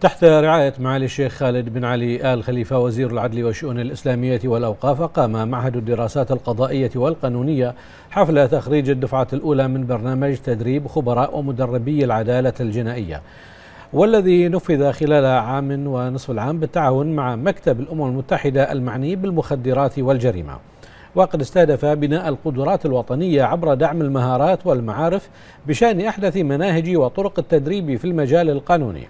تحت رعاية معالي الشيخ خالد بن علي آل خليفة وزير العدل والشؤون الإسلامية والأوقاف قام معهد الدراسات القضائية والقانونية حفل تخريج الدفعة الأولى من برنامج تدريب خبراء ومدربي العدالة الجنائية والذي نفذ خلال عام ونصف العام بالتعاون مع مكتب الأمم المتحدة المعني بالمخدرات والجريمة وقد استهدف بناء القدرات الوطنية عبر دعم المهارات والمعارف بشأن أحدث مناهج وطرق التدريب في المجال القانوني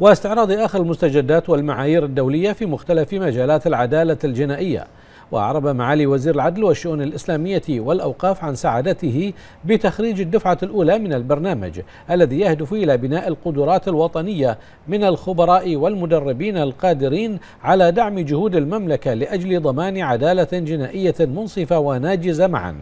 واستعراض آخر المستجدات والمعايير الدولية في مختلف مجالات العدالة الجنائية وأعرب معالي وزير العدل والشؤون الإسلامية والأوقاف عن سعادته بتخريج الدفعة الأولى من البرنامج الذي يهدف إلى بناء القدرات الوطنية من الخبراء والمدربين القادرين على دعم جهود المملكة لأجل ضمان عدالة جنائية منصفة وناجزة معاً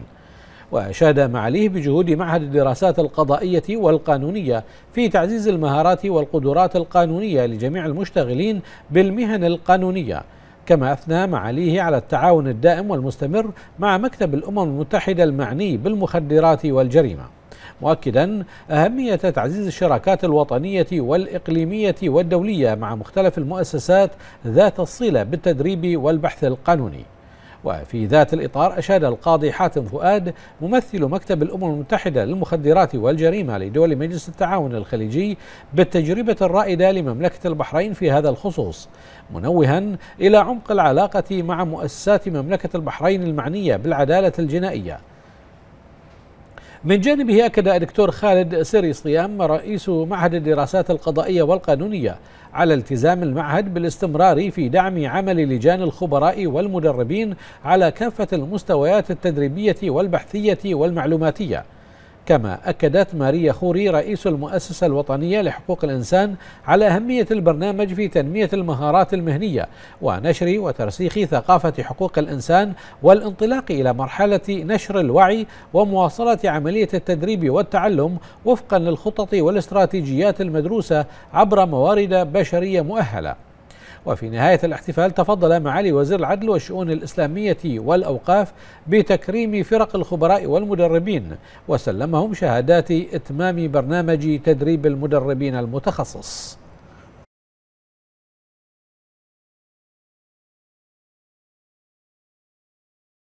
وأشاد معاليه بجهود معهد الدراسات القضائية والقانونية في تعزيز المهارات والقدرات القانونية لجميع المشتغلين بالمهن القانونية كما أثنى معاليه على التعاون الدائم والمستمر مع مكتب الأمم المتحدة المعني بالمخدرات والجريمة مؤكدا أهمية تعزيز الشراكات الوطنية والإقليمية والدولية مع مختلف المؤسسات ذات الصلة بالتدريب والبحث القانوني وفي ذات الإطار أشاد القاضي حاتم فؤاد ممثل مكتب الأمم المتحدة للمخدرات والجريمة لدول مجلس التعاون الخليجي بالتجربة الرائدة لمملكة البحرين في هذا الخصوص منوها إلى عمق العلاقة مع مؤسسات مملكة البحرين المعنية بالعدالة الجنائية من جانبه أكد الدكتور خالد سيري صيام رئيس معهد الدراسات القضائية والقانونية على التزام المعهد بالاستمرار في دعم عمل لجان الخبراء والمدربين على كافة المستويات التدريبية والبحثية والمعلوماتية كما أكدت ماريا خوري رئيس المؤسسة الوطنية لحقوق الإنسان على أهمية البرنامج في تنمية المهارات المهنية ونشر وترسيخ ثقافة حقوق الإنسان والانطلاق إلى مرحلة نشر الوعي ومواصلة عملية التدريب والتعلم وفقا للخطط والاستراتيجيات المدروسة عبر موارد بشرية مؤهلة وفي نهاية الاحتفال تفضل معالي وزير العدل والشؤون الإسلامية والأوقاف بتكريم فرق الخبراء والمدربين وسلمهم شهادات إتمام برنامج تدريب المدربين المتخصص